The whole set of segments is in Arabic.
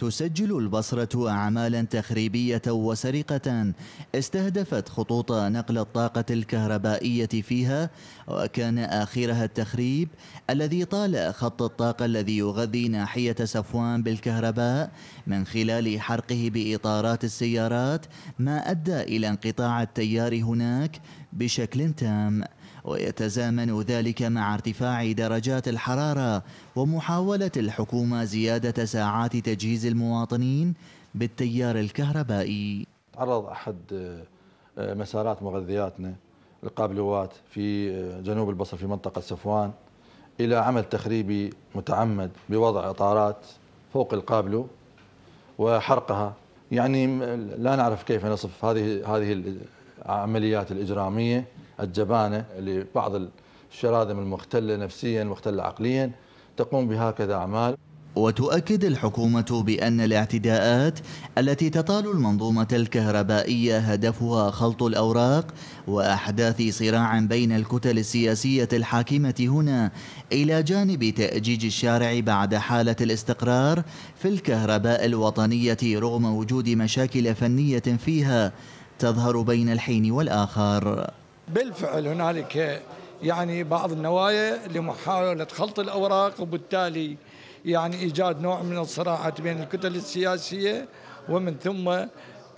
تسجل البصرة أعمالا تخريبية وسرقة استهدفت خطوط نقل الطاقة الكهربائية فيها وكان آخرها التخريب الذي طال خط الطاقة الذي يغذي ناحية سفوان بالكهرباء من خلال حرقه بإطارات السيارات ما أدى إلى انقطاع التيار هناك بشكل تام ويتزامن ذلك مع ارتفاع درجات الحرارة ومحاولة الحكومة زيادة ساعات تجهيز المواطنين بالتيار الكهربائي تعرض أحد آه، مسارات مغذياتنا القابلوات في آه، جنوب البصر في منطقة صفوان إلى عمل تخريبي متعمد بوضع إطارات فوق القابلو وحرقها يعني لا نعرف كيف نصف هذه هذه العمليات آه، الإجرامية الجبانة لبعض الشراذم المختلة نفسيا مختلة عقليا تقوم بهكذا أعمال وتؤكد الحكومة بأن الاعتداءات التي تطال المنظومة الكهربائية هدفها خلط الأوراق وأحداث صراع بين الكتل السياسية الحاكمة هنا إلى جانب تأجيج الشارع بعد حالة الاستقرار في الكهرباء الوطنية رغم وجود مشاكل فنية فيها تظهر بين الحين والآخر بالفعل هنالك يعني بعض النوايا لمحاولة خلط الأوراق وبالتالي يعني إيجاد نوع من الصراعات بين الكتل السياسية ومن ثم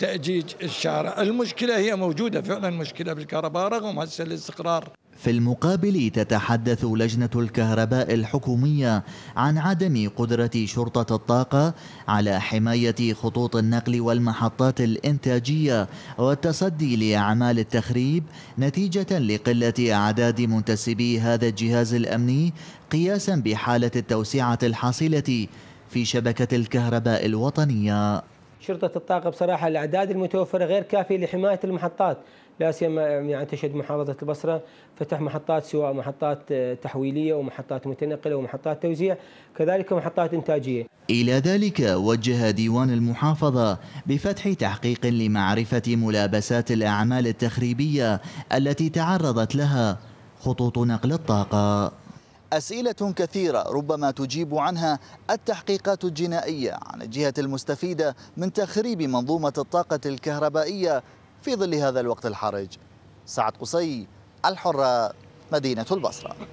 تأجيج الشارع المشكلة هي موجودة فعلا مشكلة بالكهرباء رغم هسه الاستقرار في المقابل تتحدث لجنة الكهرباء الحكومية عن عدم قدرة شرطة الطاقة على حماية خطوط النقل والمحطات الإنتاجية والتصدي لأعمال التخريب نتيجة لقلة أعداد منتسبي هذا الجهاز الأمني قياسا بحالة التوسعة الحاصلة في شبكة الكهرباء الوطنية شرطه الطاقه بصراحه الاعداد المتوفره غير كافيه لحمايه المحطات لا سيما يعني تشهد محافظه البصره فتح محطات سواء محطات آه، تحويليه ومحطات متنقله ومحطات توزيع كذلك محطات انتاجيه. الى ذلك وجه ديوان المحافظه بفتح تحقيق لمعرفه ملابسات الاعمال التخريبيه التي تعرضت لها خطوط نقل الطاقه. أسئلة كثيرة ربما تجيب عنها التحقيقات الجنائية عن الجهة المستفيدة من تخريب منظومة الطاقة الكهربائية في ظل هذا الوقت الحرج سعد قصي الحرة مدينة البصرة